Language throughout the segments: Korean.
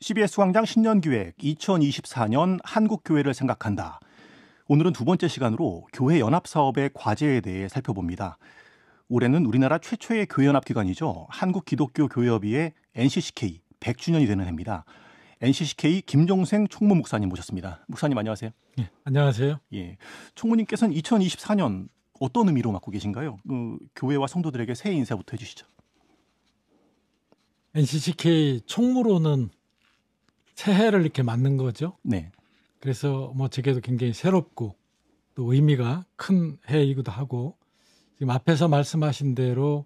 CBS 광장 신년기획 2024년 한국교회를 생각한다. 오늘은 두 번째 시간으로 교회 연합사업의 과제에 대해 살펴봅니다. 올해는 우리나라 최초의 교회연합기관이죠. 한국기독교교협의 NCCK 100주년이 되는 해입니다. NCCK 김종생 총무 목사님 모셨습니다. 목사님 안녕하세요. 네, 안녕하세요. 예, 총무님께서는 2024년 어떤 의미로 맡고 계신가요? 그, 교회와 성도들에게 새 인사부터 해주시죠. NCCK 총무로는 새해를 이렇게 맞는 거죠. 네. 그래서 뭐 제게도 굉장히 새롭고 또 의미가 큰 해이기도 하고 지금 앞에서 말씀하신 대로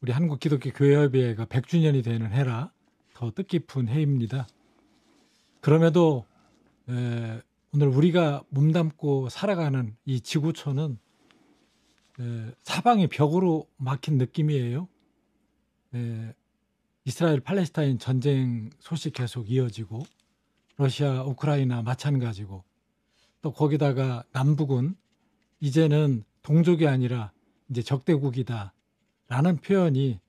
우리 한국 기독교 교회협의회가 100주년이 되는 해라 더 뜻깊은 해입니다. 그럼에도 에, 오늘 우리가 몸담고 살아가는 이 지구촌은 에, 사방이 벽으로 막힌 느낌이에요. 에, 이스라엘 팔레스타인 전쟁 소식 계속 이어지고 러시아 우크라이나 마찬가지고 또 거기다가 남북은 이제는 동족이 아니라 이제 적대국이다라는 표현이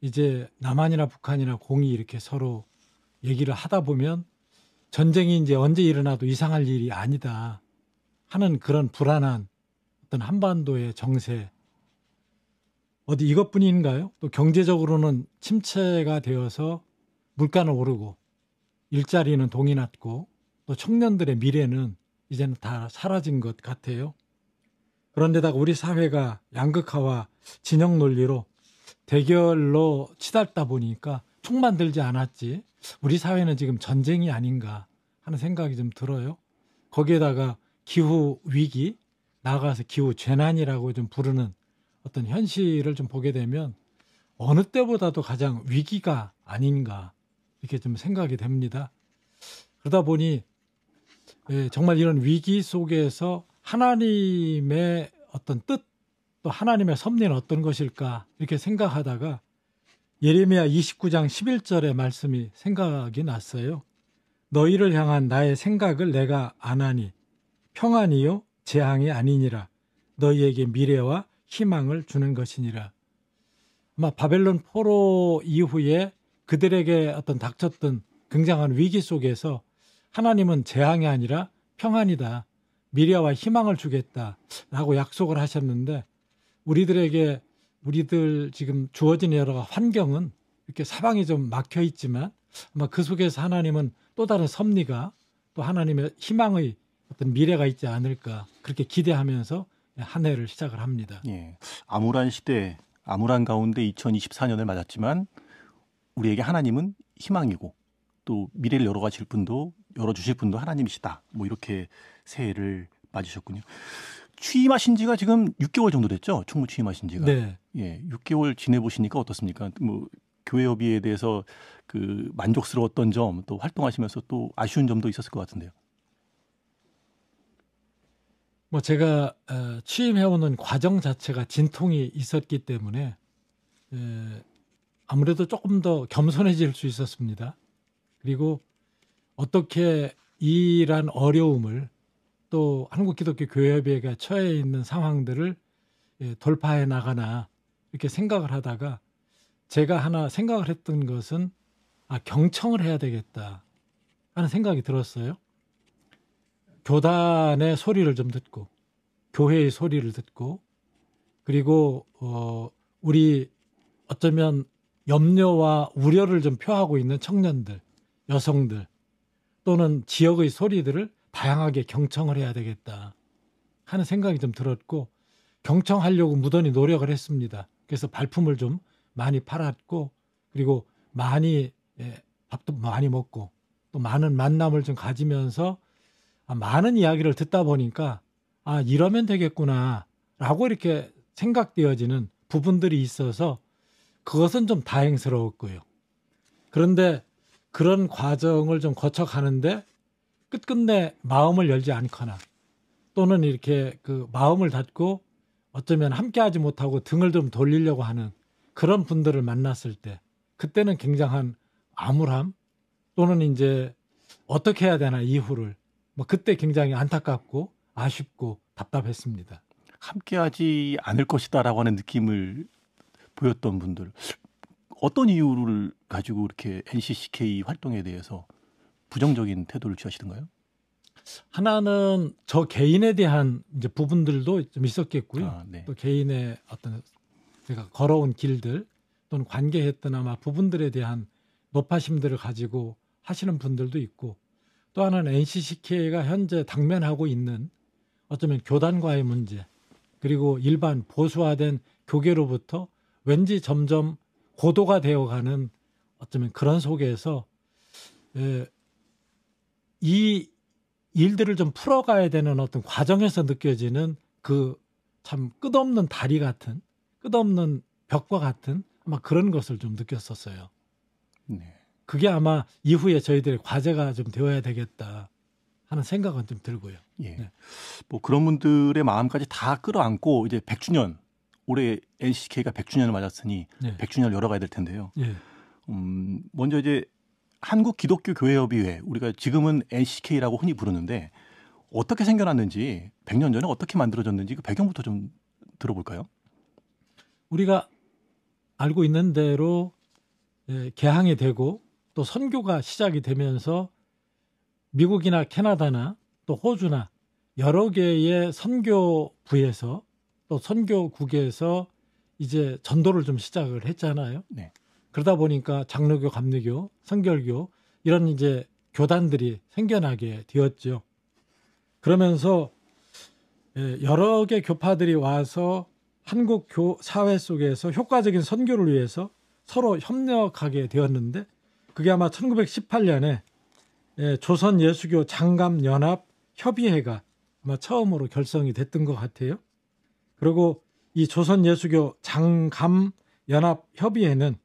이제 남한이나 북한이나 공이 이렇게 서로 얘기를 하다 보면 전쟁이 이제 언제 일어나도 이상할 일이 아니다 하는 그런 불안한 어떤 한반도의 정세 어디 이것뿐인가요? 또 경제적으로는 침체가 되어서 물가는 오르고 일자리는 동이 났고 또 청년들의 미래는 이제는 다 사라진 것 같아요. 그런데다가 우리 사회가 양극화와 진영 논리로 대결로 치닫다 보니까 총 만들지 않았지 우리 사회는 지금 전쟁이 아닌가 하는 생각이 좀 들어요. 거기에다가 기후 위기 나가서 기후 재난이라고 좀 부르는 어떤 현실을 좀 보게 되면 어느 때보다도 가장 위기가 아닌가 이렇게 좀 생각이 됩니다. 그러다 보니 예, 정말 이런 위기 속에서 하나님의 어떤 뜻, 또 하나님의 섭리는 어떤 것일까 이렇게 생각하다가 예레미야 29장 11절의 말씀이 생각이 났어요. 너희를 향한 나의 생각을 내가 안하니 평안이요 재앙이 아니니라 너희에게 미래와 희망을 주는 것이니라. 아마 바벨론 포로 이후에 그들에게 어떤 닥쳤던 굉장한 위기 속에서 하나님은 재앙이 아니라 평안이다. 미래와 희망을 주겠다라고 약속을 하셨는데 우리들에게 우리들 지금 주어진 여러 환경은 이렇게 사방이 좀 막혀 있지만 아마 그 속에서 하나님은 또 다른 섭리가 또 하나님의 희망의 어떤 미래가 있지 않을까 그렇게 기대하면서 한 해를 시작을 합니다. 예. 암울한 시대, 암울한 가운데 2024년을 맞았지만 우리에게 하나님은 희망이고 또 미래를 열어가실 분도 열어주실 분도 하나님이시다. 뭐 이렇게 새해를 맞으셨군요. 취임하신 지가 지금 6개월 정도 됐죠? 총무 취임하신 지가. 네. 예, 6개월 지내보시니까 어떻습니까? 뭐 교회협의에 대해서 그 만족스러웠던 점 또 활동하시면서 또 아쉬운 점도 있었을 것 같은데요. 뭐 제가 어, 취임해오는 과정 자체가 진통이 있었기 때문에 에, 아무래도 조금 더 겸손해질 수 있었습니다. 그리고 어떻게 이란 어려움을 또 한국 기독교 교회협회가 처해 있는 상황들을 예, 돌파해 나가나 이렇게 생각을 하다가 제가 하나 생각을 했던 것은 아 경청을 해야 되겠다 하는 생각이 들었어요. 교단의 소리를 좀 듣고 교회의 소리를 듣고 그리고 어 우리 어쩌면 염려와 우려를 좀 표하고 있는 청년들, 여성들 또는 지역의 소리들을 다양하게 경청을 해야 되겠다 하는 생각이 좀 들었고 경청하려고 무던히 노력을 했습니다. 그래서 발품을 좀 많이 팔았고 그리고 많이 예, 밥도 많이 먹고 또 많은 만남을 좀 가지면서 아, 많은 이야기를 듣다 보니까 아 이러면 되겠구나라고 이렇게 생각되어지는 부분들이 있어서 그것은 좀 다행스러웠고요. 그런데 그런 과정을 좀 거쳐가는데 끝끝내 마음을 열지 않거나 또는 이렇게 그 마음을 닫고 어쩌면 함께하지 못하고 등을 좀 돌리려고 하는 그런 분들을 만났을 때 그때는 굉장한 암울함 또는 이제 어떻게 해야 되나 이후를 뭐 그때 굉장히 안타깝고 아쉽고 답답했습니다. 함께하지 않을 것이다라고 하는 느낌을 보였던 분들 어떤 이유를 가지고 이렇게 NCCK 활동에 대해서 부정적인 태도를 취하시던가요? 하나는 저 개인에 대한 이제 부분들도 좀 있었겠고요. 아, 네. 또 개인의 어떤 제가 걸어온 길들 또는 관계했던 아마 부분들에 대한 높아심들을 가지고 하시는 분들도 있고 또 하나는 NCCK가 현재 당면하고 있는 어쩌면 교단과의 문제 그리고 일반 보수화된 교계로부터 왠지 점점 고도가 되어가는 어쩌면 그런 속에서 에, 이 일들을 좀 풀어가야 되는 어떤 과정에서 느껴지는 그 참 끝없는 다리 같은 끝없는 벽과 같은 아마 그런 것을 좀 느꼈었어요. 네. 그게 아마 이후에 저희들의 과제가 좀 되어야 되겠다 하는 생각은 좀 들고요. 예. 네. 뭐 그런 분들의 마음까지 다 끌어안고 이제 100주년 올해 NCK가 100주년을 맞았으니 네. 100주년을 열어가야 될 텐데요. 예. 음, 먼저 이제 한국 기독교 교회협의회 우리가 지금은 NCK라고 흔히 부르는데 어떻게 생겨났는지 100년 전에 어떻게 만들어졌는지 그 배경부터 좀 들어볼까요? 우리가 알고 있는 대로 예, 개항이 되고 또 선교가 시작이 되면서 미국이나 캐나다나 또 호주나 여러 개의 선교부에서 또 선교국에서 이제 전도를 좀 시작을 했잖아요. 네. 그러다 보니까 장로교, 감리교, 성결교 이런 이제 교단들이 생겨나게 되었죠. 그러면서 예, 여러 개 교파들이 와서 한국 교 사회 속에서 효과적인 선교를 위해서 서로 협력하게 되었는데 그게 아마 1918년에 예, 조선 예수교 장감 연합 협의회가 아마 처음으로 결성이 됐던 것 같아요. 그리고 이 조선 예수교 장감 연합 협의회는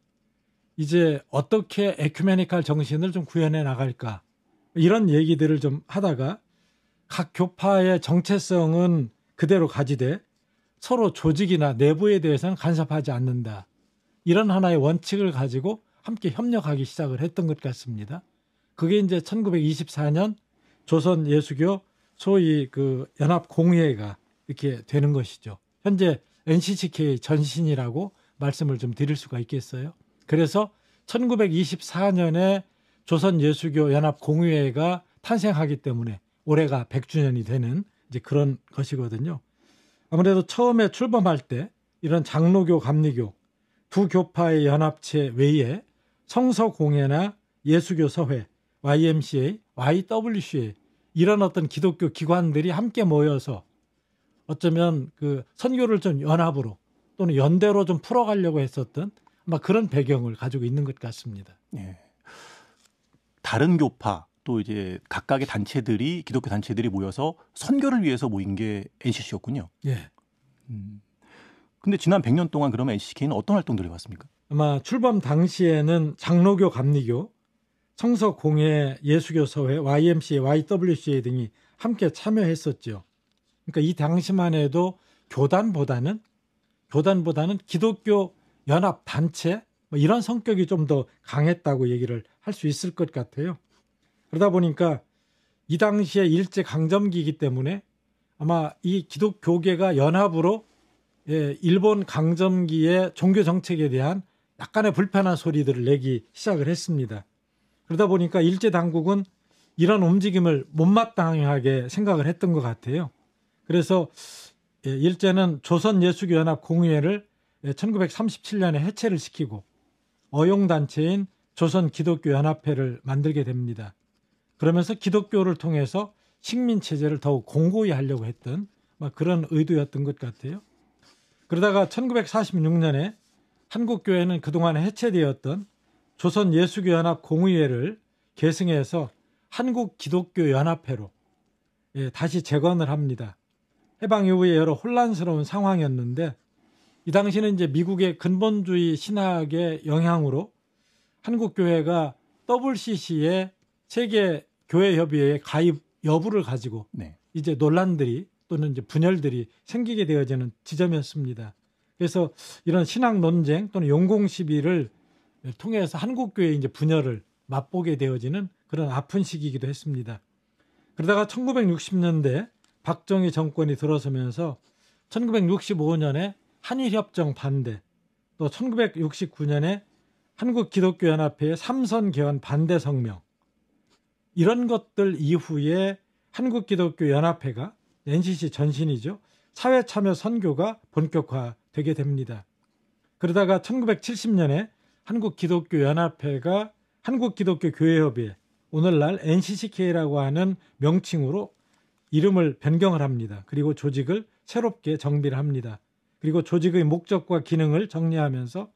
이제 어떻게 에큐메니칼 정신을 좀 구현해 나갈까 이런 얘기들을 좀 하다가 각 교파의 정체성은 그대로 가지되 서로 조직이나 내부에 대해서는 간섭하지 않는다 이런 하나의 원칙을 가지고 함께 협력하기 시작을 했던 것 같습니다. 그게 이제 1924년 조선 예수교 소위 그 연합 공회가 이렇게 되는 것이죠. 현재 NCCK 전신이라고 말씀을 좀 드릴 수가 있겠어요. 그래서 1924년에 조선 예수교 연합 공회가 탄생하기 때문에 올해가 100주년이 되는 이제 그런 것이거든요. 아무래도 처음에 출범할 때 이런 장로교 감리교 두 교파의 연합체 외에 성서공회나 예수교사회 YMCA, YWCA 이런 어떤 기독교 기관들이 함께 모여서 어쩌면 그 선교를 좀 연합으로 또는 연대로 좀 풀어가려고 했었던 아마 그런 배경을 가지고 있는 것 같습니다. 예. 다른 교파 또 이제 각각의 단체들이 기독교 단체들이 모여서 선교를 위해서 모인 게 NCC였군요. 예. 음. 근데 지난 100년 동안 그러면 NCC는 어떤 활동들을 해왔습니까? 아마 출범 당시에는 장로교 감리교, 청서공예예수교사회 YMCA, YWCA 등이 함께 참여했었지요. 그러니까 이 당시만 해도 교단보다는 교단보다는 기독교 연합 단체 뭐 이런 성격이 좀 더 강했다고 얘기를 할 수 있을 것 같아요. 그러다 보니까 이 당시에 일제 강점기이기 때문에 아마 이 기독교계가 연합으로 예, 일본 강점기의 종교 정책에 대한 약간의 불편한 소리들을 내기 시작을 했습니다. 그러다 보니까 일제 당국은 이런 움직임을 못마땅하게 생각을 했던 것 같아요. 그래서 예, 일제는 조선예수교연합 공의회를 1937년에 예, 해체를 시키고 어용단체인 조선기독교연합회를 만들게 됩니다. 그러면서 기독교를 통해서 식민체제를 더욱 공고히 하려고 했던 그런 의도였던 것 같아요. 그러다가 1946년에 한국교회는 그동안 해체되었던 조선예수교연합 공의회를 계승해서 한국기독교연합회로 예, 다시 재건을 합니다. 해방 이후에 여러 혼란스러운 상황이었는데 이 당시는 이제 미국의 근본주의 신학의 영향으로 한국 교회가 WCC의 세계 교회 협의회에 가입 여부를 가지고 네. 이제 논란들이 또는 이제 분열들이 생기게 되어지는 지점이었습니다. 그래서 이런 신앙 논쟁 또는 용공 시비를 통해서 한국 교회 이제 분열을 맛보게 되어지는 그런 아픈 시기이기도 했습니다. 그러다가 1960년대 박정희 정권이 들어서면서 1965년에 한일협정 반대, 또 1969년에 한국기독교연합회의 삼선 개헌 반대 성명 이런 것들 이후에 한국기독교연합회가 NCC 전신이죠. 사회 참여 선교가 본격화되게 됩니다. 그러다가 1970년에 한국기독교연합회가 한국기독교교회협의 회 오늘날 NCCK라고 하는 명칭으로 이름을 변경을 합니다. 그리고 조직을 새롭게 정비를 합니다. 그리고 조직의 목적과 기능을 정리하면서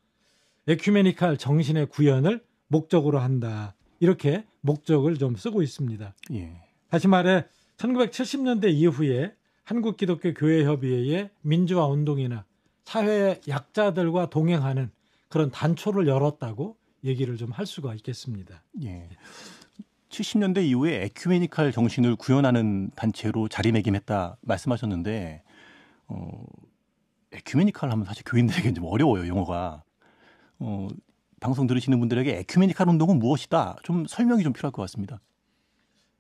에큐메니칼 정신의 구현을 목적으로 한다. 이렇게 목적을 좀 쓰고 있습니다. 예. 다시 말해 1970년대 이후에 한국기독교교회협의회에 민주화 운동이나 사회 약자들과 동행하는 그런 단초를 열었다고 얘기를 좀 할 수가 있겠습니다. 예. 70년대 이후에 에큐메니칼 정신을 구현하는 단체로 자리매김했다 말씀하셨는데 어, 에큐메니칼 하면 사실 교인들에게 는좀 어려워요 용어가. 어, 방송 들으시는 분들에게 에큐메니칼 운동은 무엇이다 좀 설명이 좀 필요할 것 같습니다.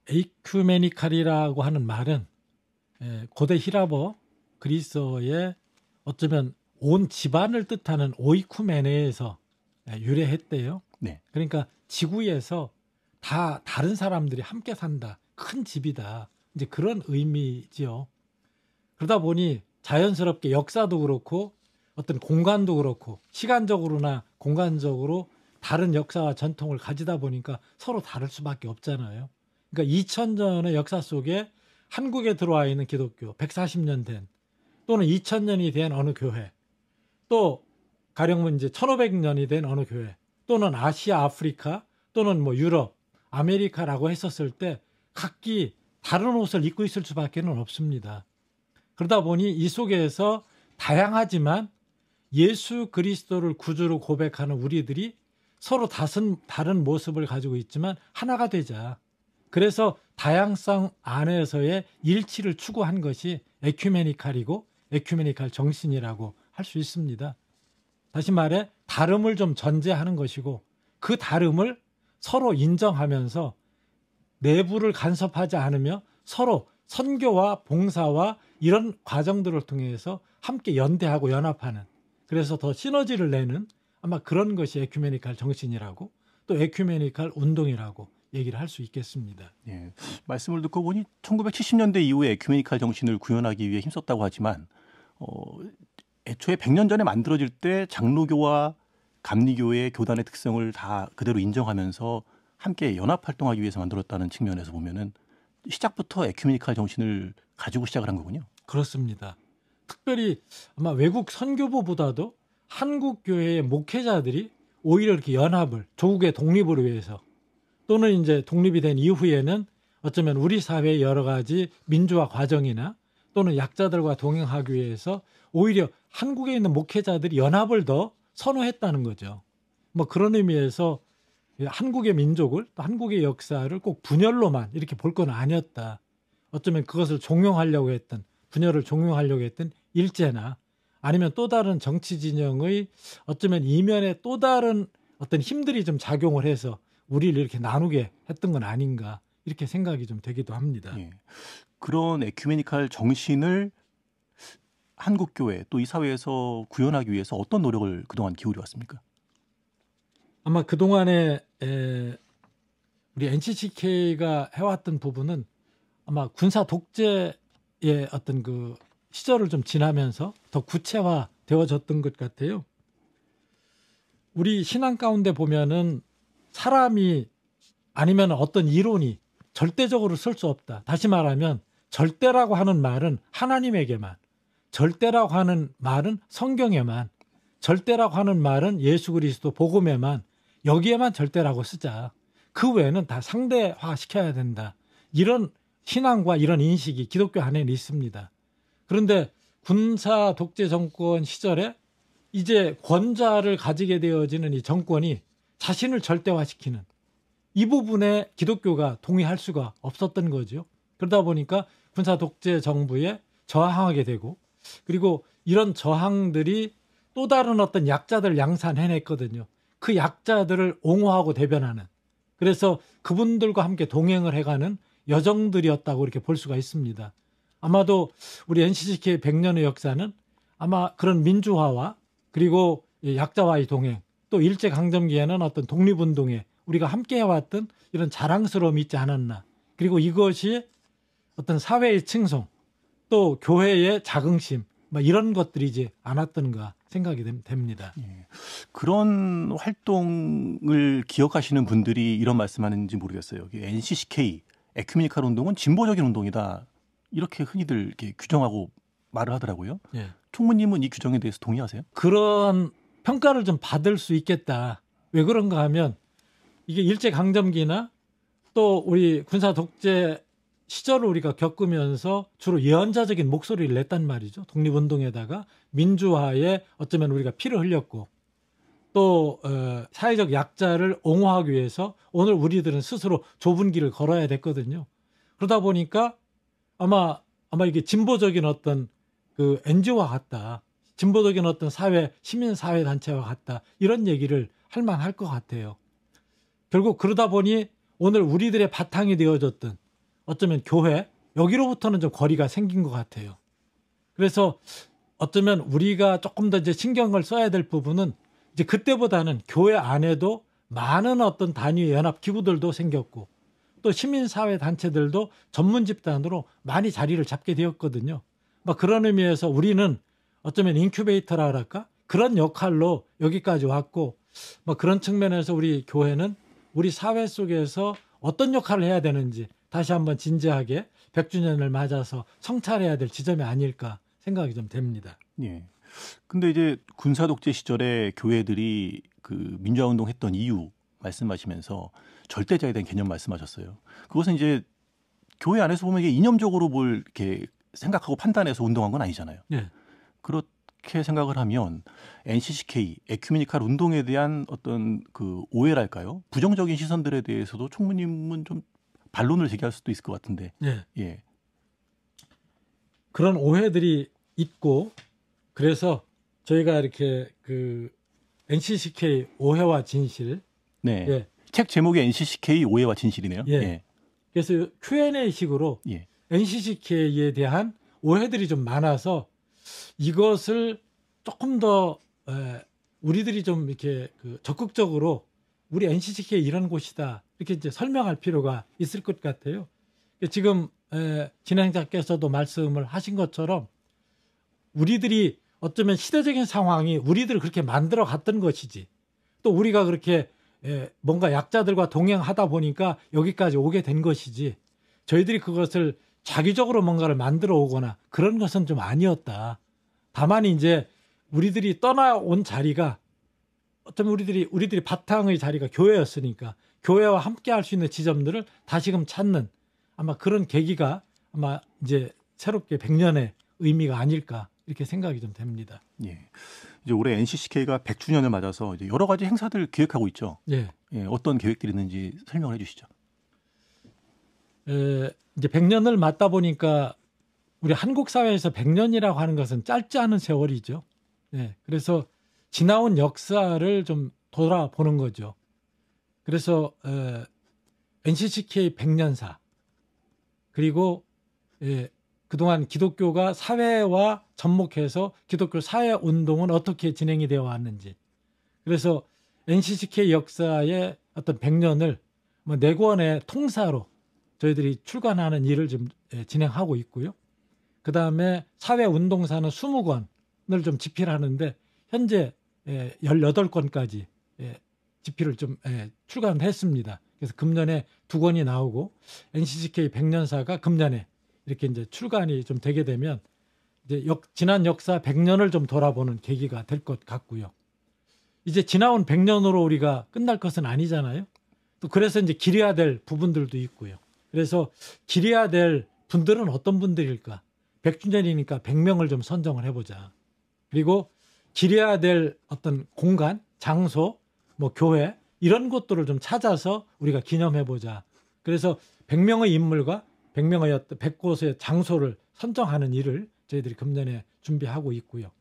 에큐메니칼이라고 하는 말은 예, 고대 히라버 그리스어의 어쩌면 온 집안을 뜻하는 오이쿠메네에서 예, 유래했대요. 네. 그러니까 지구에서 다 다른 사람들이 함께 산다. 큰 집이다. 이제 그런 의미지요. 그러다 보니 자연스럽게 역사도 그렇고 어떤 공간도 그렇고 시간적으로나 공간적으로 다른 역사와 전통을 가지다 보니까 서로 다를 수밖에 없잖아요. 그러니까 2000년의 역사 속에 한국에 들어와 있는 기독교 140년 된 또는 2000년이 된 어느 교회 또 가령 이제 1500년이 된 어느 교회 또는 아시아 아프리카 또는 뭐 유럽 아메리카라고 했었을 때 각기 다른 옷을 입고 있을 수밖에는 없습니다. 그러다 보니 이 속에서 다양하지만 예수 그리스도를 구주로 고백하는 우리들이 서로 다른 모습을 가지고 있지만 하나가 되자. 그래서 다양성 안에서의 일치를 추구한 것이 에큐메니칼이고 에큐메니칼 정신이라고 할 수 있습니다. 다시 말해 다름을 좀 전제하는 것이고 그 다름을 서로 인정하면서 내부를 간섭하지 않으며 서로 선교와 봉사와 이런 과정들을 통해서 함께 연대하고 연합하는 그래서 더 시너지를 내는 아마 그런 것이 에큐메니칼 정신이라고 또 에큐메니칼 운동이라고 얘기를 할 수 있겠습니다. 예. 말씀을 듣고 보니 1970년대 이후에 에큐메니칼 정신을 구현하기 위해 힘썼다고 하지만 어, 애초에 100년 전에 만들어질 때 장로교와 감리교의 교단의 특성을 다 그대로 인정하면서 함께 연합 활동하기 위해서 만들었다는 측면에서 보면은 시작부터 에큐메니칼 정신을 가지고 시작을 한 거군요. 그렇습니다. 특별히 아마 외국 선교부보다도 한국 교회의 목회자들이 오히려 이렇게 연합을 조국의 독립을 위해서 또는 이제 독립이 된 이후에는 어쩌면 우리 사회의 여러 가지 민주화 과정이나 또는 약자들과 동행하기 위해서 오히려 한국에 있는 목회자들이 연합을 더 선호했다는 거죠. 뭐 그런 의미에서 한국의 민족을 또 한국의 역사를 꼭 분열로만 이렇게 볼 건 아니었다. 어쩌면 그것을 종용하려고 했던 분열을 종용하려고 했던 일제나 아니면 또 다른 정치 진영의 어쩌면 이면에 또 다른 어떤 힘들이 좀 작용을 해서 우리를 이렇게 나누게 했던 건 아닌가 이렇게 생각이 좀 되기도 합니다. 예. 그런 에큐메니칼 정신을 한국 교회 또 이 사회에서 구현하기 위해서 어떤 노력을 그동안 기울여 왔습니까? 아마 그동안에 에, 우리 NCCK가 해왔던 부분은 아마 군사 독재의 어떤 그 시절을 좀 지나면서 더 구체화 되어졌던 것 같아요. 우리 신앙 가운데 보면은 사람이 아니면 어떤 이론이 절대적으로 쓸 수 없다. 다시 말하면 절대라고 하는 말은 하나님에게만, 절대라고 하는 말은 성경에만, 절대라고 하는 말은 예수 그리스도 복음에만 여기에만 절대라고 쓰자. 그 외에는 다 상대화 시켜야 된다. 이런 신앙과 이런 인식이 기독교 안에는 있습니다. 그런데 군사 독재 정권 시절에 이제 권좌를 가지게 되어지는 이 정권이 자신을 절대화시키는 이 부분에 기독교가 동의할 수가 없었던 거죠. 그러다 보니까 군사 독재 정부에 저항하게 되고 그리고 이런 저항들이 또 다른 어떤 약자들 양산해냈거든요. 그 약자들을 옹호하고 대변하는 그래서 그분들과 함께 동행을 해가는 여정들이었다고 이렇게 볼 수가 있습니다. 아마도 우리 NCCK의 100년의 역사는 아마 그런 민주화와 그리고 약자와의 동행 또 일제강점기에는 어떤 독립운동에 우리가 함께 해왔던 이런 자랑스러움이 있지 않았나. 그리고 이것이 어떤 사회의 칭송, 또 교회의 자긍심, 뭐 이런 것들이지 않았던가 생각이 됩니다. 예. 그런 활동을 기억하시는 분들이 이런 말씀하는지 모르겠어요. NCCK, 에큐미니칼 운동은 진보적인 운동이다. 이렇게 흔히들 이렇게 규정하고 말을 하더라고요. 예. 총무님은 이 규정에 대해서 동의하세요? 그런 평가를 좀 받을 수 있겠다. 왜 그런가 하면 이게 일제 강점기나 또 우리 군사 독재 시절을 우리가 겪으면서 주로 예언자적인 목소리를 냈단 말이죠. 독립운동에다가 민주화에 어쩌면 우리가 피를 흘렸고 또 어, 사회적 약자를 옹호하기 위해서 오늘 우리들은 스스로 좁은 길을 걸어야 됐거든요. 그러다 보니까 아마 아마 이게 진보적인 어떤 그 NGO와 같다. 진보적인 어떤 사회 시민 사회 단체와 같다 이런 얘기를 할 만할 것 같아요. 결국 그러다 보니 오늘 우리들의 바탕이 되어졌던 어쩌면 교회 여기로부터는 좀 거리가 생긴 것 같아요. 그래서 어쩌면 우리가 조금 더 이제 신경을 써야 될 부분은 이제 그때보다는 교회 안에도 많은 어떤 단위 연합 기구들도 생겼고 또 시민사회 단체들도 전문 집단으로 많이 자리를 잡게 되었거든요. 막 뭐 그런 의미에서 우리는 어쩌면 인큐베이터라 할까? 그런 역할로 여기까지 왔고 뭐 그런 측면에서 우리 교회는 우리 사회 속에서 어떤 역할을 해야 되는지 다시 한번 진지하게 100주년을 맞아서 성찰해야 될 지점이 아닐까 생각이 좀 됩니다. 예. 근데 이제 군사 독재 시절에 교회들이 그 민주화 운동 했던 이유 말씀하시면서 절대자에 대한 개념 말씀하셨어요. 그것은 이제 교회 안에서 보면 이게 이념적으로 뭘 이렇게 생각하고 판단해서 운동한 건 아니잖아요. 예. 그렇게 생각을 하면 NCCK 에큐메니칼 운동에 대한 어떤 그 오해랄까요? 부정적인 시선들에 대해서도 총무님은 좀 반론을 제기할 수도 있을 것 같은데. 예. 예. 그런 오해들이 있고 그래서 저희가 이렇게 그 NCCK 오해와 진실. 네. 예. 책 제목이 NCCK 오해와 진실이네요. 예. 예. 그래서 Q&A 식으로 예. NCCK에 대한 오해들이 좀 많아서 이것을 조금 더 에, 우리들이 좀 이렇게 그 적극적으로 우리 NCCK 이런 곳이다 이렇게 이제 설명할 필요가 있을 것 같아요. 그러니까 지금 에, 진행자께서도 말씀을 하신 것처럼 우리들이 어쩌면 시대적인 상황이 우리들을 그렇게 만들어 갔던 것이지 또 우리가 그렇게 에, 뭔가 약자들과 동행하다 보니까 여기까지 오게 된 것이지 저희들이 그것을 자기적으로 뭔가를 만들어 오거나 그런 것은 좀 아니었다. 다만 이제 우리들이 떠나온 자리가 어쩌면 우리들이 우리들이 바탕의 자리가 교회였으니까 교회와 함께 할 수 있는 지점들을 다시금 찾는 아마 그런 계기가 아마 이제 새롭게 100년의 의미가 아닐까 이렇게 생각이 좀 됩니다. 예. 이제 올해 NCCK가 100주년을 맞아서 여러 가지 행사들 기획하고 있죠. 예. 예. 어떤 계획들이 있는지 설명을 해 주시죠. 에, 이제 100년을 맞다 보니까 우리 한국 사회에서 100년이라고 하는 것은 짧지 않은 세월이죠. 네, 그래서 지나온 역사를 좀 돌아보는 거죠. 그래서 에, NCCK 100년사 그리고 예, 그동안 기독교가 사회와 접목해서 기독교 사회 운동은 어떻게 진행이 되어 왔는지 그래서 NCCK 역사의 어떤 100년을 뭐네 권의 통사로 저희들이 출간하는 일을 지금 예, 진행하고 있고요. 그 다음에 사회운동사는 20권을 좀 집필하는데 현재 18권까지 예, 예, 집필을 좀 출간했습니다. 그래서 금년에 두 권이 나오고 NCCK 100년사가 금년에 이렇게 이제 출간이 좀 되게 되면 이제 역, 지난 역사 100년을 좀 돌아보는 계기가 될 것 같고요. 이제 지나온 100년으로 우리가 끝날 것은 아니잖아요. 또 그래서 이제 길어야 될 부분들도 있고요. 그래서 기려야 될 분들은 어떤 분들일까? 100주년이니까 100명을 좀 선정을 해보자. 그리고 기려야 될 어떤 공간, 장소, 뭐 교회 이런 곳들을좀 찾아서 우리가 기념해보자. 그래서 100명의 인물과 100명의 어 100곳의 장소를 선정하는 일을 저희들이 금년에 준비하고 있고요.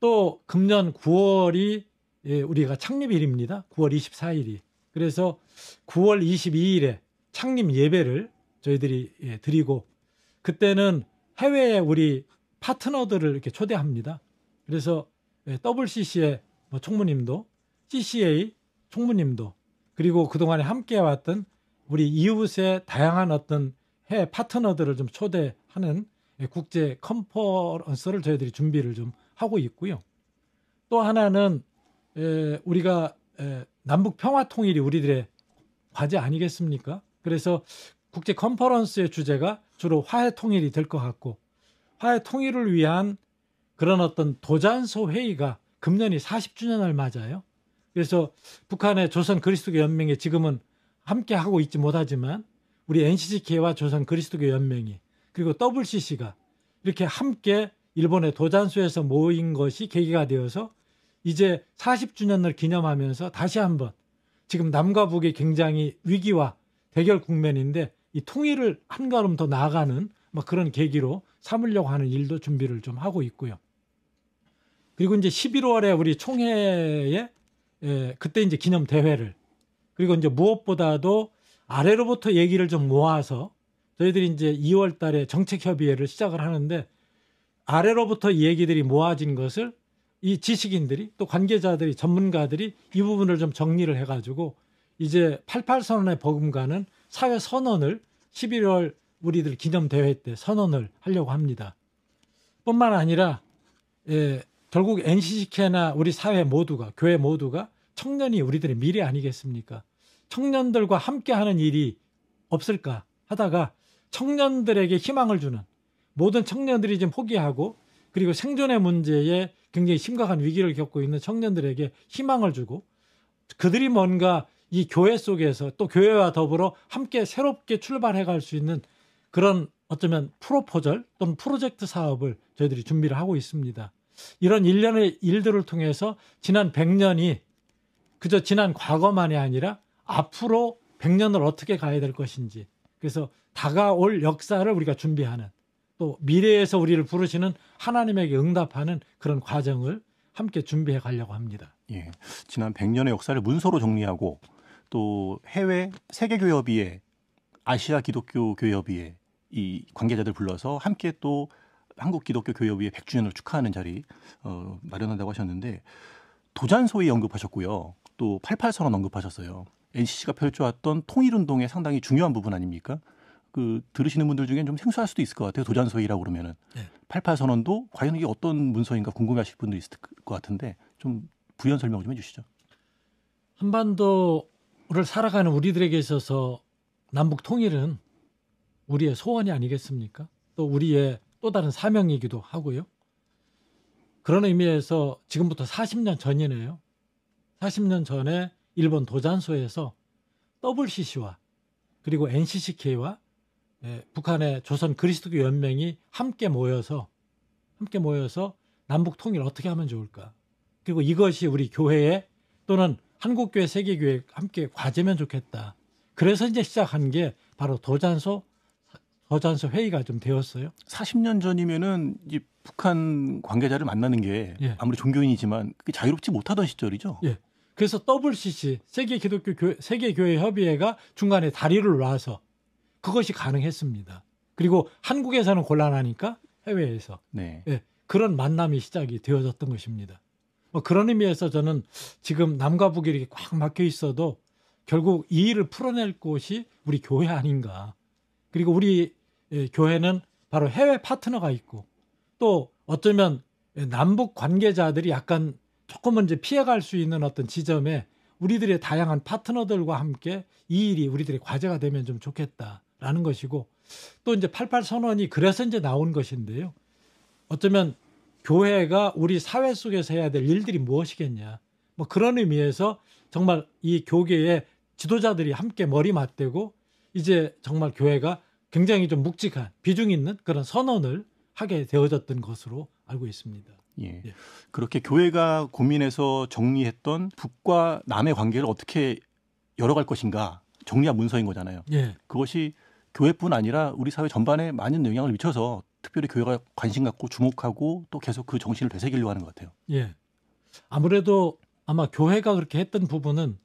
또 금년 9월이 예, 우리가 창립일입니다. 9월 24일이. 그래서 9월 22일에 창립 예배를 저희들이 예, 드리고 그때는 해외 우리 파트너들을 이렇게 초대합니다. 그래서 예, WCC의 뭐 총무님도 CCA 총무님도 그리고 그동안에 함께 왔던 우리 이웃의 다양한 어떤 해외 파트너들을 좀 초대하는 예, 국제 컨퍼런스를 저희들이 준비를 좀 하고 있고요. 또 하나는 에, 예, 우리가 에, 예, 남북 평화 통일이 우리들의 과제 아니겠습니까? 그래서 국제 컨퍼런스의 주제가 주로 화해 통일이 될 것 같고 화해 통일을 위한 그런 어떤 도잔소 회의가 금년이 40주년을 맞아요. 그래서 북한의 조선 그리스도교 연맹이 지금은 함께 하고 있지 못하지만 우리 NCCK와 조선 그리스도교 연맹이 그리고 WCC가 이렇게 함께 일본의 도잔소에서 모인 것이 계기가 되어서 이제 40주년을 기념하면서 다시 한번 지금 남과 북이 굉장히 위기와 대결 국면인데 이 통일을 한 걸음 더 나아가는 뭐 그런 계기로 삼으려고 하는 일도 준비를 좀 하고 있고요. 그리고 이제 11월에 우리 총회에 예, 그때 이제 기념 대회를 그리고 이제 무엇보다도 아래로부터 얘기를 좀 모아서 저희들이 이제 2월 달에 정책 협의회를 시작을 하는데 아래로부터 얘기들이 모아진 것을 이 지식인들이 또 관계자들이 전문가들이 이 부분을 좀 정리를 해가지고 이제 88선언의 버금가는 사회 선언을 11월 우리들 기념 대회 때 선언을 하려고 합니다. 뿐만 아니라 예, 결국 NCC케나 우리 사회 모두가 교회 모두가 청년이 우리들의 미래 아니겠습니까? 청년들과 함께하는 일이 없을까 하다가 청년들에게 희망을 주는 모든 청년들이 지금 포기하고 그리고 생존의 문제에 굉장히 심각한 위기를 겪고 있는 청년들에게 희망을 주고 그들이 뭔가 이 교회 속에서 또 교회와 더불어 함께 새롭게 출발해 갈 수 있는 그런 어쩌면 프로포절 또는 프로젝트 사업을 저희들이 준비를 하고 있습니다. 이런 일련의 일들을 통해서 지난 100년이 그저 지난 과거만이 아니라 앞으로 100년을 어떻게 가야 될 것인지 그래서 다가올 역사를 우리가 준비하는 또 미래에서 우리를 부르시는 하나님에게 응답하는 그런 과정을 함께 준비해 가려고 합니다. 예. 지난 100년의 역사를 문서로 정리하고 또 해외 세계 교협의회 아시아 기독교 교협의회 이 관계자들 불러서 함께 또 한국 기독교 교협의회 100주년을 축하하는 자리 어, 마련한다고 하셨는데 도전 소위 언급하셨고요. 또88 선언 언급하셨어요. NCC가 펼쳐왔던 통일 운동의 상당히 중요한 부분 아닙니까? 그 들으시는 분들 중엔 좀 생소할 수도 있을 것 같아요. 도전 소위라고 그러면은 네. 88 선언도 과연 이게 어떤 문서인가 궁금해하실 분도 있을 것 같은데 좀 부연 설명 좀 해주시죠. 한반도 를 살아가는 우리들에게 있어서 남북 통일은 우리의 소원이 아니겠습니까? 또 우리의 또 다른 사명이기도 하고요. 그런 의미에서 지금부터 40년 전이네요. 40년 전에 일본 도잔소에서 WCC와 그리고 NCCK와 예, 북한의 조선 그리스도교 연맹이 함께 모여서 함께 모여서 남북 통일 어떻게 하면 좋을까? 그리고 이것이 우리 교회에 또는 한국교회 세계교회 함께 과제면 좋겠다. 그래서 이제 시작한 게 바로 도잔소 도잔소 회의가 좀 되었어요. 40년 전이면은 이 북한 관계자를 만나는 게 예. 아무리 종교인이지만 그게 자유롭지 못하던 시절이죠. 예. 그래서 WCC 세계 기독교 교회, 세계 교회 협의회가 중간에 다리를 놔서 그것이 가능했습니다. 그리고 한국에서는 곤란하니까 해외에서 네. 예, 그런 만남이 시작이 되어졌던 것입니다. 뭐 그런 의미에서 저는 지금 남과 북이 이렇게 꽉 막혀 있어도 결국 이 일을 풀어낼 곳이 우리 교회 아닌가. 그리고 우리 예, 교회는 바로 해외 파트너가 있고 또 어쩌면 남북 관계자들이 약간 조금은 이제 피해갈 수 있는 어떤 지점에 우리들의 다양한 파트너들과 함께 이 일이 우리들의 과제가 되면 좀 좋겠다라는 것이고 또 이제 88 선언이 그래서 이제 나온 것인데요. 어쩌면 교회가 우리 사회 속에서 해야 될 일들이 무엇이겠냐. 뭐 그런 의미에서 정말 이 교계의 지도자들이 함께 머리 맞대고 이제 정말 교회가 굉장히 좀 묵직한 비중 있는 그런 선언을 하게 되어졌던 것으로 알고 있습니다. 예. 예. 그렇게 교회가 고민해서 정리했던 북과 남의 관계를 어떻게 열어갈 것인가 정리한 문서인 거잖아요. 예. 그것이 교회뿐 아니라 우리 사회 전반에 많은 영향을 미쳐서 특별히 교회가 관심 갖고 주목하고 또 계속 그 정신을 되새기려고 하는 것 같아요. 예. 아무래도 아마 교회가 그렇게 했던 부분은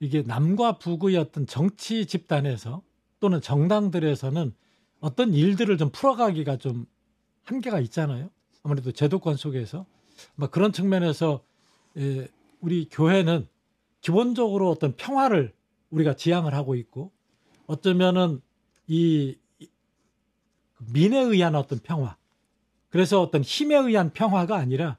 이게 남과 북의 어떤 정치 집단에서 또는 정당들에서는 어떤 일들을 좀 풀어가기가 좀 한계가 있잖아요. 아무래도 제도권 속에서 막 그런 측면에서 예, 우리 교회는 기본적으로 어떤 평화를 우리가 지향을 하고 있고 어쩌면은 이 민에 의한 어떤 평화. 그래서 어떤 힘에 의한 평화가 아니라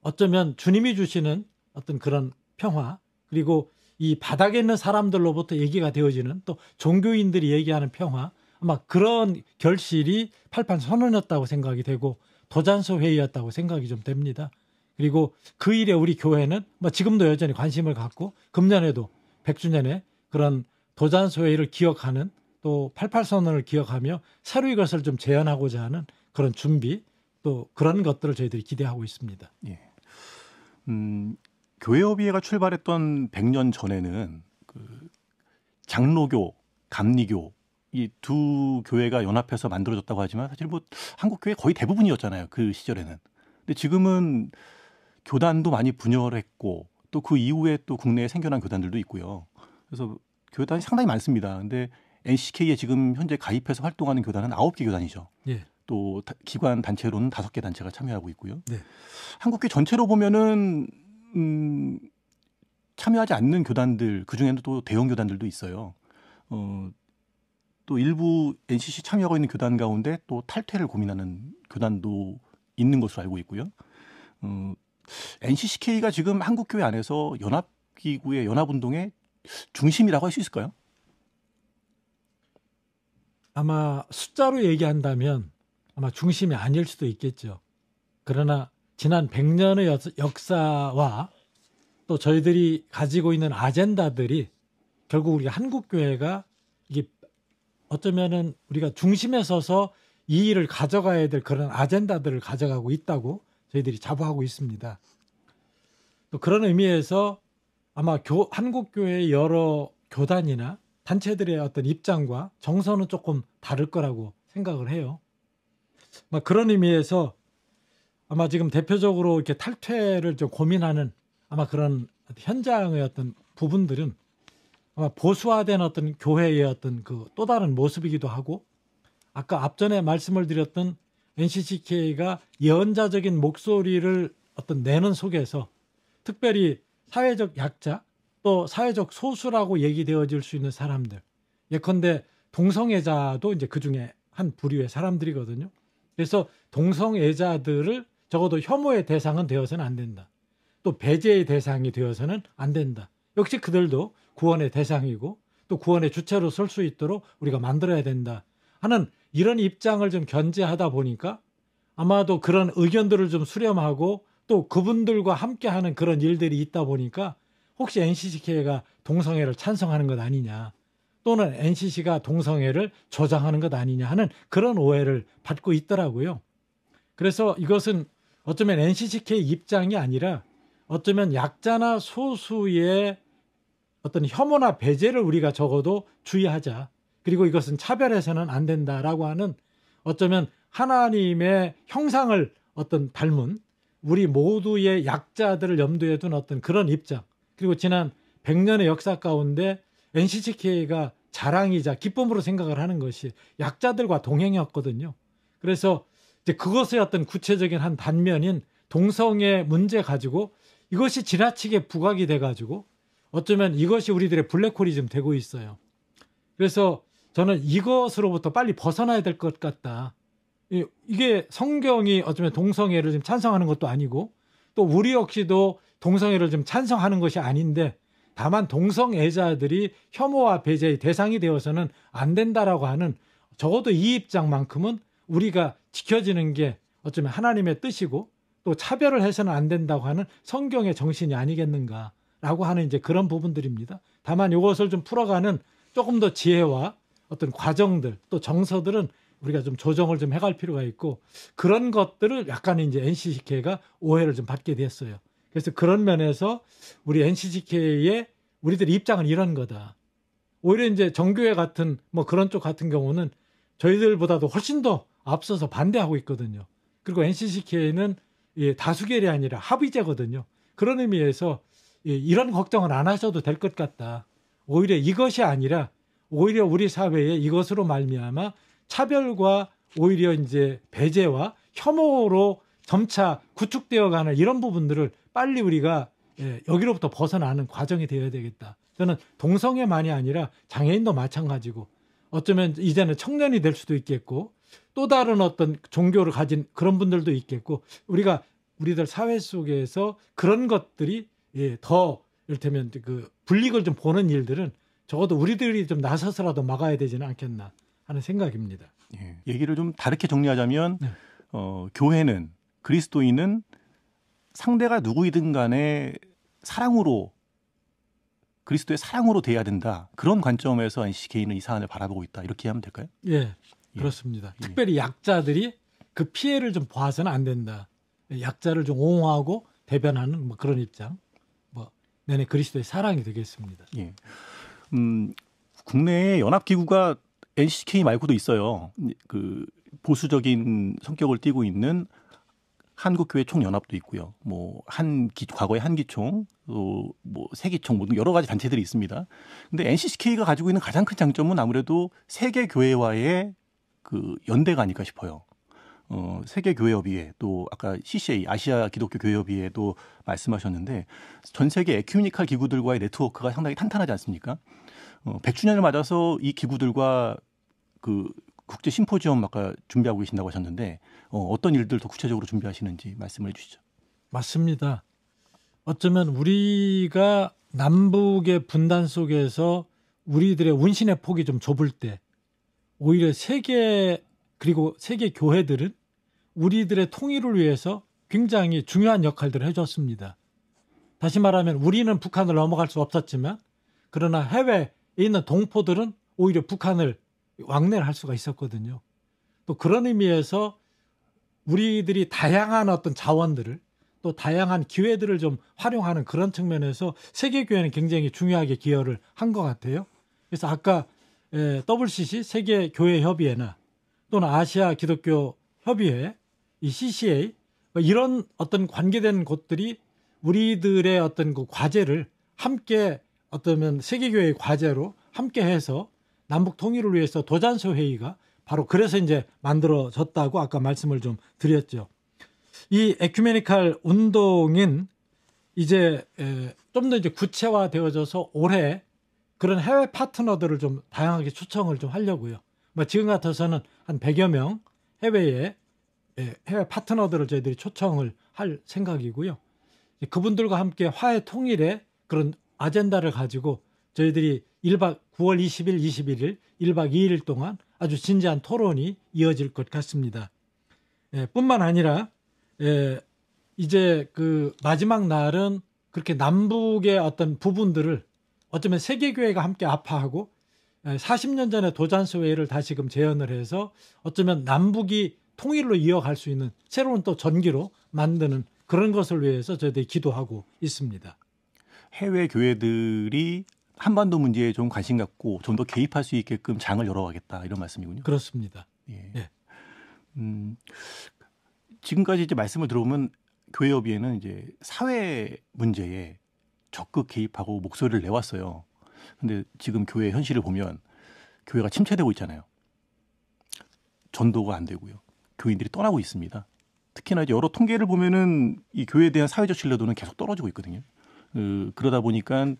어쩌면 주님이 주시는 어떤 그런 평화 그리고 이 바닥에 있는 사람들로부터 얘기가 되어지는 또 종교인들이 얘기하는 평화 아마 그런 결실이 팔판 선언이었다고 생각이 되고 도잔소 회의였다고 생각이 좀 됩니다. 그리고 그 일에 우리 교회는 뭐 지금도 여전히 관심을 갖고 금년에도 100주년에 그런 도잔소 회의를 기억하는 또 88선언을 기억하며 새로 이것을 좀 제안하고자 하는 그런 준비 또 그런 것들을 저희들이 기대하고 있습니다. 예. 음, 교회협의회가 출발했던 100년 전에는 그 장로교, 감리교 이 두 교회가 연합해서 만들어졌다고 하지만 사실 뭐 한국 교회 거의 대부분이었잖아요 그 시절에는. 근데 지금은 교단도 많이 분열했고 또 그 이후에 또 국내에 생겨난 교단들도 있고요. 그래서 교단이 상당히 많습니다. 근데 NCK에 지금 현재 가입해서 활동하는 교단은 아홉 개 교단이죠. 예. 또 기관 단체로는 다섯 개 단체가 참여하고 있고요. 네. 한국교 전체로 보면은 음, 참여하지 않는 교단들 그중에도또 대형 교단들도 있어요. 어, 또 일부 NCC 참여하고 있는 교단 가운데 또 탈퇴를 고민하는 교단도 있는 것으로 알고 있고요. 어, NCCK가 지금 한국교회 안에서 연합기구의 연합운동의 중심이라고 할 수 있을까요? 아마 숫자로 얘기한다면 아마 중심이 아닐 수도 있겠죠. 그러나 지난 100년의 역사와 또 저희들이 가지고 있는 아젠다들이 결국 우리 한국 교회가 이게 어쩌면은 우리가 중심에 서서 이 일을 가져가야 될 그런 아젠다들을 가져가고 있다고 저희들이 자부하고 있습니다. 또 그런 의미에서 아마 교, 한국 교회의 여러 교단이나 단체들의 어떤 입장과 정서는 조금 다를 거라고 생각을 해요. 그런 의미에서 아마 지금 대표적으로 이렇게 탈퇴를 좀 고민하는 아마 그런 현장의 어떤 부분들은 아마 보수화된 어떤 교회의 어떤 그 또 다른 모습이기도 하고 아까 앞전에 말씀을 드렸던 NCCK가 예언자적인 목소리를 어떤 내는 속에서 특별히 사회적 약자 또 사회적 소수라고 얘기되어질 수 있는 사람들 예컨대 동성애자도 이제 그 중에 한 부류의 사람들이거든요. 그래서 동성애자들을 적어도 혐오의 대상은 되어서는 안 된다. 또 배제의 대상이 되어서는 안 된다. 역시 그들도 구원의 대상이고 또 구원의 주체로 설 수 있도록 우리가 만들어야 된다 하는 이런 입장을 좀 견제하다 보니까 아마도 그런 의견들을 좀 수렴하고 또 그분들과 함께하는 그런 일들이 있다 보니까 혹시 NCCK가 동성애를 찬성하는 것 아니냐 또는 NCC가 동성애를 조장하는 것 아니냐 하는 그런 오해를 받고 있더라고요. 그래서 이것은 어쩌면 NCCK 입장이 아니라 어쩌면 약자나 소수의 어떤 혐오나 배제를 우리가 적어도 주의하자. 그리고 이것은 차별해서는 안 된다라고 하는 어쩌면 하나님의 형상을 어떤 닮은 우리 모두의 약자들을 염두에 둔 어떤 그런 입장. 그리고 지난 100년의 역사 가운데 NCCK가 자랑이자 기쁨으로 생각을 하는 것이 약자들과 동행이었거든요. 그래서 이제 그것의 어떤 구체적인 한 단면인 동성애 문제 가지고 이것이 지나치게 부각이 돼가지고 어쩌면 이것이 우리들의 블랙홀이 좀 되고 있어요. 그래서 저는 이것으로부터 빨리 벗어나야 될 것 같다. 이게 성경이 어쩌면 동성애를 좀 찬성하는 것도 아니고 또 우리 역시도 동성애를 좀 찬성하는 것이 아닌데 다만 동성애자들이 혐오와 배제의 대상이 되어서는 안 된다라고 하는 적어도 이 입장만큼은 우리가 지켜지는 게 어쩌면 하나님의 뜻이고 또 차별을 해서는 안 된다고 하는 성경의 정신이 아니겠는가라고 하는 이제 그런 부분들입니다. 다만 이것을 좀 풀어가는 조금 더 지혜와 어떤 과정들 또 정서들은 우리가 좀 조정을 좀 해갈 필요가 있고 그런 것들을 약간 이제 NC c 회가 오해를 좀 받게 됐어요. 그래서 그런 면에서 우리 NCGK의 우리들 입장은 이런 거다. 오히려 이제 정교회 같은 뭐 그런 쪽 같은 경우는 저희들보다도 훨씬 더 앞서서 반대하고 있거든요. 그리고 NCCK는 예, 다수결이 아니라 합의제거든요. 그런 의미에서 예, 이런 걱정을 안 하셔도 될 것 같다. 오히려 이것이 아니라 오히려 우리 사회에 이것으로 말미암아 차별과 오히려 이제 배제와 혐오로 점차 구축되어가는 이런 부분들을 빨리 우리가 예, 여기로부터 벗어나는 과정이 되어야 되겠다. 저는 동성애만이 아니라 장애인도 마찬가지고 어쩌면 이제는 청년이 될 수도 있겠고 또 다른 어떤 종교를 가진 그런 분들도 있겠고 우리가 우리들 사회 속에서 그런 것들이 예, 더 이를테면 그 불이익을 좀 보는 일들은 적어도 우리들이 좀 나서서라도 막아야 되지는 않겠나 하는 생각입니다. 예. 얘기를 좀 다르게 정리하자면 네. 어, 교회는 그리스도인은 상대가 누구이든 간에 사랑으로 그리스도의 사랑으로 돼야 된다. 그런 관점에서 NCC 개인은 이 사안을 바라보고 있다. 이렇게 하면 될까요? 예, 예. 그렇습니다. 예. 특별히 약자들이 그 피해를 좀 봐서는 안 된다. 약자를 좀 옹호하고 대변하는 뭐 그런 입장. 뭐 내내 그리스도의 사랑이 되겠습니다. 예. 음, 국내에 연합 기구가 NCK 말고도 있어요. 그 보수적인 성격을 띠고 있는 한국교회 총연합도 있고요. 뭐 한 기 과거에 한기총 또뭐 세기총 뭐 여러 가지 단체들이 있습니다. 근데 NCCK가 가지고 있는 가장 큰 장점은 아무래도 세계 교회와의 그 연대가 아닐까 싶어요. 어, 세계교회협의회 또 아까 CCA 아시아 기독교 교회협의회도 말씀하셨는데 전 세계 에큐니컬 기구들과의 네트워크가 상당히 탄탄하지 않습니까? 어, 100주년을 맞아서 이 기구들과 그 국제 심포지엄 아까 준비하고 계신다고 하셨는데 어, 떤 일들 더 구체적으로 준비하시는지 말씀해 주시죠. 맞습니다. 어쩌면 우리가 남북의 분단 속에서 우리들의 운신의 폭이 좀 좁을 때 오히려 세계 그리고 세계 교회들은 우리들의 통일을 위해서 굉장히 중요한 역할들을 해줬습니다. 다시 말하면 우리는 북한을 넘어갈 수 없었지만 그러나 해외에 있는 동포들은 오히려 북한을 왕래를 할 수가 있었거든요. 또 그런 의미에서 우리들이 다양한 어떤 자원들을 또 다양한 기회들을 좀 활용하는 그런 측면에서 세계교회는 굉장히 중요하게 기여를 한 것 같아요. 그래서 아까 WCC 세계교회협의회나 또는 아시아 기독교 협의회, 이 CCA 뭐 이런 어떤 관계된 곳들이 우리들의 어떤 그 과제를 함께 어떠면 세계교회의 과제로 함께해서 남북 통일을 위해서 도전소 회의가 바로 그래서 이제 만들어졌다고 아까 말씀을 좀 드렸죠. 이 에큐메니칼 운동인 이제 좀 더 이제 구체화되어져서 올해 그런 해외 파트너들을 좀 다양하게 초청을 좀 하려고요. 뭐 지금 같아서는 한 100여 명 해외에 해외 파트너들을 저희들이 초청을 할 생각이고요. 그분들과 함께 화해 통일의 그런 아젠다를 가지고 저희들이 1박 9월 20일, 21일, 1박 2일 동안 아주 진지한 토론이 이어질 것 같습니다. 예, 뿐만 아니라 예, 이제 그 마지막 날은 그렇게 남북의 어떤 부분들을 어쩌면 세계교회가 함께 아파하고 40년 예, 전에 도전스웨이를 다시금 재현을 해서 어쩌면 남북이 통일로 이어갈 수 있는 새로운 또 전기로 만드는 그런 것을 위해서 저희들이 기도하고 있습니다. 해외 교회들이 한반도 문제에 좀 관심 갖고 좀 더 개입할 수 있게끔 장을 열어가겠다 이런 말씀이군요. 그렇습니다. 예. 예. 음, 지금까지 이제 말씀을 들어보면 교회협의회는 이제 사회 문제에 적극 개입하고 목소리를 내왔어요. 근데 지금 교회 현실을 보면 교회가 침체되고 있잖아요. 전도가 안 되고요. 교인들이 떠나고 있습니다. 특히나 여러 통계를 보면은 이 교회에 대한 사회적 신뢰도는 계속 떨어지고 있거든요. 그, 그러다 보니까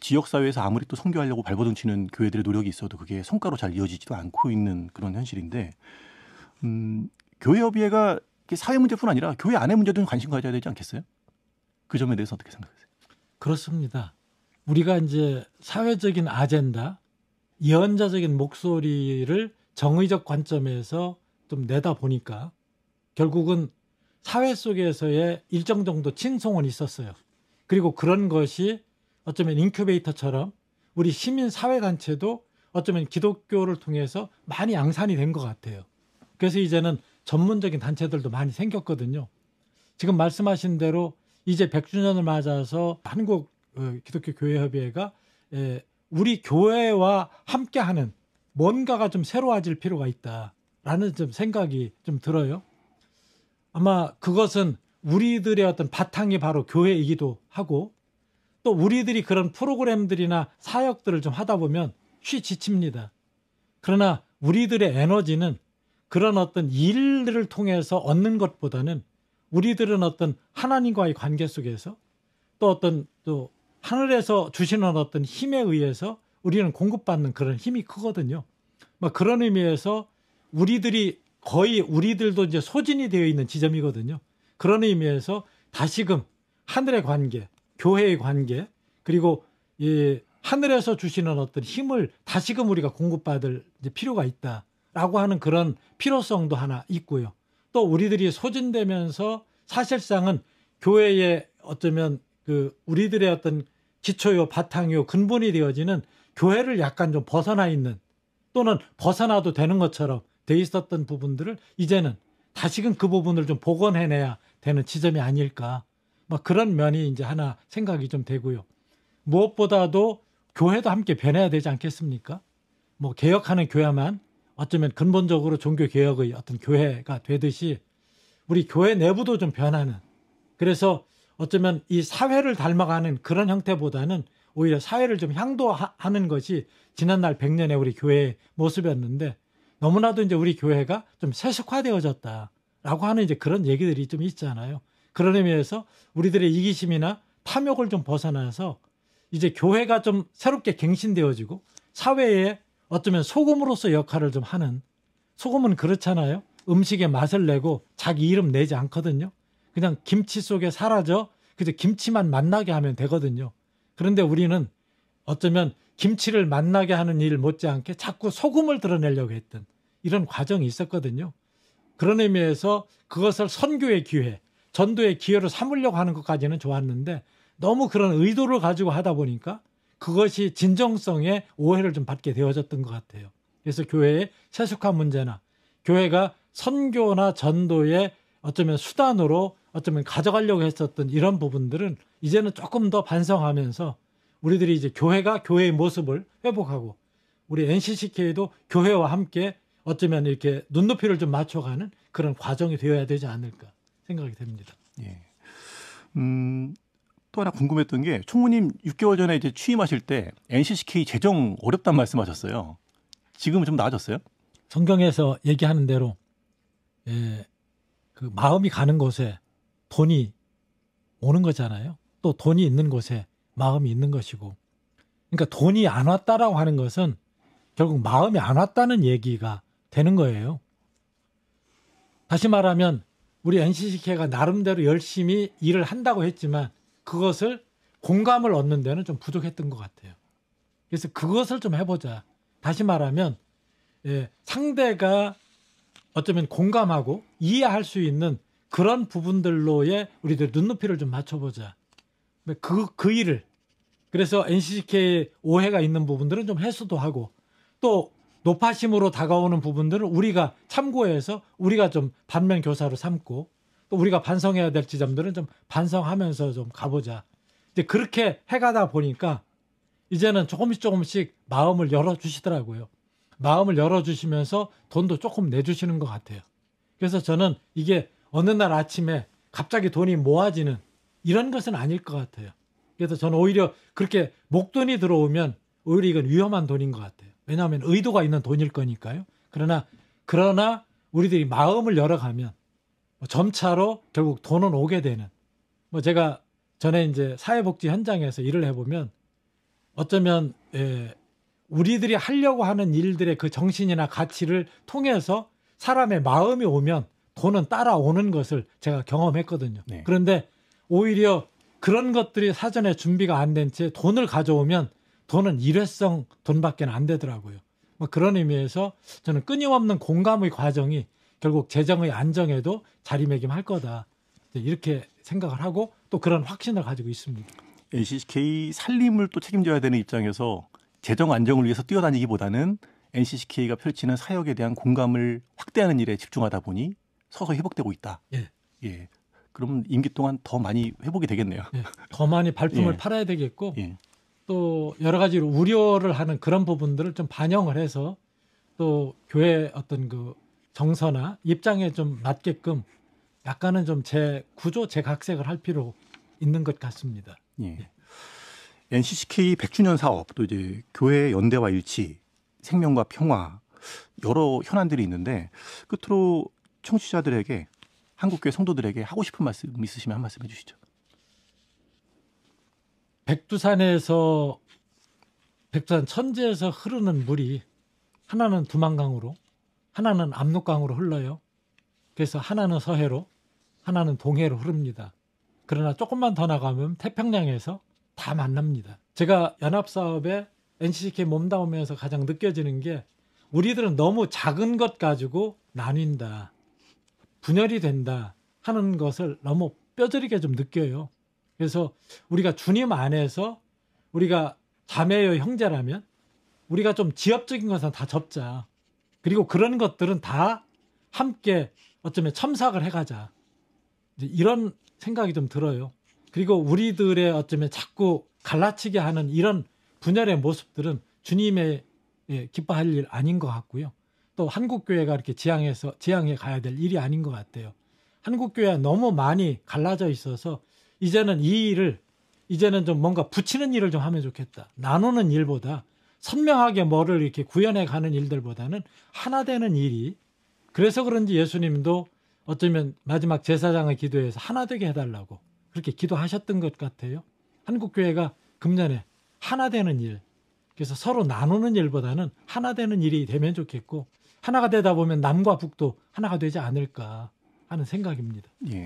지역 사회에서 아무리 또 선교하려고 발버둥 치는 교회들의 노력이 있어도 그게 성과로 잘 이어지지도 않고 있는 그런 현실인데 음, 교회 협의회가 사회 문제뿐 아니라 교회 안의 문제도 관심 가져야 되지 않겠어요? 그 점에 대해서 어떻게 생각하세요? 그렇습니다. 우리가 이제 사회적인 아젠다, 예언자적인 목소리를 정의적 관점에서 좀 내다 보니까 결국은 사회 속에서의 일정 정도 친송은 있었어요. 그리고 그런 것이 어쩌면 인큐베이터처럼 우리 시민 사회 단체도 어쩌면 기독교를 통해서 많이 양산이 된 것 같아요. 그래서 이제는 전문적인 단체들도 많이 생겼거든요. 지금 말씀하신 대로 이제 100주년을 맞아서 한국 어, 기독교 교회협의회가 우리 교회와 함께하는 뭔가가 좀 새로워질 필요가 있다라는 좀 생각이 좀 들어요. 아마 그것은 우리들의 어떤 바탕이 바로 교회이기도 하고 또 우리들이 그런 프로그램들이나 사역들을 좀 하다 보면 쉬 지칩니다. 그러나 우리들의 에너지는 그런 어떤 일들을 통해서 얻는 것보다는 우리들은 어떤 하나님과의 관계 속에서 또 어떤 또 하늘에서 주시는 어떤 힘에 의해서 우리는 공급받는 그런 힘이 크거든요. 막 뭐 그런 의미에서 우리들이 거의 우리들도 이제 소진이 되어 있는 지점이거든요. 그런 의미에서 다시금 하늘의 관계, 교회의 관계 그리고 이 하늘에서 주시는 어떤 힘을 다시금 우리가 공급받을 이제 필요가 있다라고 하는 그런 필요성도 하나 있고요. 또 우리들이 소진되면서 사실상은 교회의 어쩌면 그 우리들의 어떤 기초요 바탕요 근본이 되어지는 교회를 약간 좀 벗어나 있는 또는 벗어나도 되는 것처럼 돼 있었던 부분들을 이제는 다시금 그 부분을 좀 복원해내야 되는 지점이 아닐까 막 그런 면이 이제 하나 생각이 좀 되고요. 무엇보다도 교회도 함께 변해야 되지 않겠습니까? 뭐 개혁하는 교회만 어쩌면 근본적으로 종교 개혁의 어떤 교회가 되듯이 우리 교회 내부도 좀 변하는 그래서 어쩌면 이 사회를 닮아가는 그런 형태보다는 오히려 사회를 좀 향도하는 것이 지난날 100년의 우리 교회의 모습이었는데 너무나도 이제 우리 교회가 좀 세속화되어졌다라고 하는 이제 그런 얘기들이 좀 있잖아요. 그런 의미에서 우리들의 이기심이나 탐욕을 좀 벗어나서 이제 교회가 좀 새롭게 갱신되어지고 사회에 어쩌면 소금으로서 역할을 좀 하는 소금은 그렇잖아요. 음식에 맛을 내고 자기 이름 내지 않거든요. 그냥 김치 속에 사라져 그저 김치만 만나게 하면 되거든요. 그런데 우리는 어쩌면 김치를 만나게 하는 일 못지않게 자꾸 소금을 드러내려고 했던 이런 과정이 있었거든요. 그런 의미에서 그것을 선교의 기회, 전도의 기회를 삼으려고 하는 것까지는 좋았는데 너무 그런 의도를 가지고 하다 보니까 그것이 진정성에 오해를 좀 받게 되어졌던 것 같아요. 그래서 교회의 세속화 문제나 교회가 선교나 전도의 어쩌면 수단으로 어쩌면 가져가려고 했었던 이런 부분들은 이제는 조금 더 반성하면서 우리들이 이제 교회가 교회의 모습을 회복하고 우리 NCCK도 교회와 함께 어쩌면 이렇게 눈높이를 좀 맞춰가는 그런 과정이 되어야 되지 않을까. 생각이 됩니다. 예. 음, 또 하나 궁금했던 게 총무님 6개월 전에 이제 취임하실 때 NCCK 재정 어렵다는 말씀하셨어요. 지금은 좀 나아졌어요? 성경에서 얘기하는 대로 예, 그 마음이 가는 곳에 돈이 오는 거잖아요. 또 돈이 있는 곳에 마음이 있는 것이고. 그러니까 돈이 안 왔다라고 하는 것은 결국 마음이 안 왔다는 얘기가 되는 거예요. 다시 말하면 우리 n c c 회가 나름대로 열심히 일을 한다고 했지만 그것을 공감을 얻는 데는 좀 부족했던 것 같아요. 그래서 그것을 좀 해보자. 다시 말하면 예, 상대가 어쩌면 공감하고 이해할 수 있는 그런 부분들로의 우리들 눈높이를 좀 맞춰보자. 그, 그 일을. 그래서 NCK의 c 오해가 있는 부분들은 좀 해소도 하고 또 높아심으로 다가오는 부분들을 우리가 참고해서 우리가 좀 반면 교사로 삼고 또 우리가 반성해야 될 지점들은 좀 반성하면서 좀 가보자. 이제 그렇게 해가다 보니까 이제는 조금씩 조금씩 마음을 열어주시더라고요. 마음을 열어주시면서 돈도 조금 내주시는 것 같아요. 그래서 저는 이게 어느 날 아침에 갑자기 돈이 모아지는 이런 것은 아닐 것 같아요. 그래서 저는 오히려 그렇게 목돈이 들어오면 오히려 이건 위험한 돈인 것 같아요. 왜냐하면 의도가 있는 돈일 거니까요. 그러나 그러나 우리들이 마음을 열어가면 뭐 점차로 결국 돈은 오게 되는 뭐 제가 전에 이제 사회복지 현장에서 일을 해보면 어쩌면 예, 우리들이 하려고 하는 일들의 그 정신이나 가치를 통해서 사람의 마음이 오면 돈은 따라오는 것을 제가 경험했거든요. 네. 그런데 오히려 그런 것들이 사전에 준비가 안 된 채 돈을 가져오면 돈은 일회성 돈밖에 안 되더라고요. 뭐 그런 의미에서 저는 끊임없는 공감의 과정이 결국 재정의 안정에도 자리매김할 거다. 이렇게 생각을 하고 또 그런 확신을 가지고 있습니다. NCK 살림을 또 책임져야 되는 입장에서 재정 안정을 위해서 뛰어다니기보다는 NCK가 펼치는 사역에 대한 공감을 확대하는 일에 집중하다 보니 서서히 회복되고 있다. 예. 예. 그럼 임기 동안 더 많이 회복이 되겠네요. 예. 더 많이 발품을 예. 팔아야 되겠고 예. 또 여러 가지로 우려를 하는 그런 부분들을 좀 반영을 해서 또 교회 어떤 그 정서나 입장에 좀 맞게끔 약간은 좀 제 구조 재각색을 할 필요 있는 것 같습니다. 예. 예. NCCK 100주년 사업 또 이제 교회 연대와 일치, 생명과 평화 여러 현안들이 있는데 끝으로 청취자들에게 한국교회 성도들에게 하고 싶은 말씀 있으시면 한 말씀 해주시죠. 백두산에서 백두산 천지에서 흐르는 물이 하나는 두만강으로 하나는 압록강으로 흘러요. 그래서 하나는 서해로 하나는 동해로 흐릅니다. 그러나 조금만 더 나가면 태평양에서 다 만납니다. 제가 연합사업에 NCK c 몸담으면서 가장 느껴지는 게 우리들은 너무 작은 것 가지고 나뉜다. 분열이 된다 하는 것을 너무 뼈저리게 좀 느껴요. 그래서 우리가 주님 안에서 우리가 자매여 형제라면 우리가 좀 지엽적인 것은 다 접자. 그리고 그런 것들은 다 함께 어쩌면 첨삭을 해가자. 이런 생각이 좀 들어요. 그리고 우리들의 어쩌면 자꾸 갈라치게 하는 이런 분열의 모습들은 주님의 예, 기뻐할 일 아닌 것 같고요. 또 한국교회가 이렇게 지향해서 지향해 가야 될 일이 아닌 것 같아요. 한국교회가 너무 많이 갈라져 있어서 이제는 이 일을 이제는 좀 뭔가 붙이는 일을 좀 하면 좋겠다. 나누는 일보다 선명하게 뭐를 이렇게 구현해 가는 일들보다는 하나 되는 일이 그래서 그런지 예수님도 어쩌면 마지막 제사장의 기도에서 하나 되게 해달라고 그렇게 기도하셨던 것 같아요. 한국교회가 금년에 하나 되는 일, 그래서 서로 나누는 일보다는 하나 되는 일이 되면 좋겠고 하나가 되다 보면 남과 북도 하나가 되지 않을까 하는 생각입니다. 예.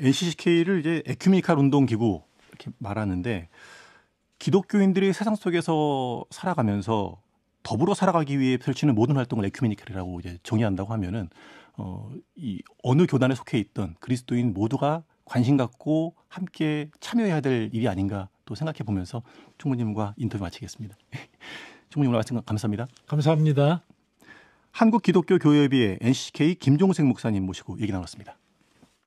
NCCK를 이제 에큐미니칼 운동 기구 이렇게 말하는데 기독교인들이 세상 속에서 살아가면서 더불어 살아가기 위해 펼치는 모든 활동을 에큐미니칼이라고 이제 정의한다고 하면은 어, 이 어느 교단에 속해 있던 그리스도인 모두가 관심 갖고 함께 참여해야 될 일이 아닌가 또 생각해 보면서 총무님과 인터뷰 마치겠습니다. 총무님 오늘 말씀 감사합니다. 감사합니다. 한국기독교교회비의 NCK 김종생 목사님 모시고 얘기 나눴습니다.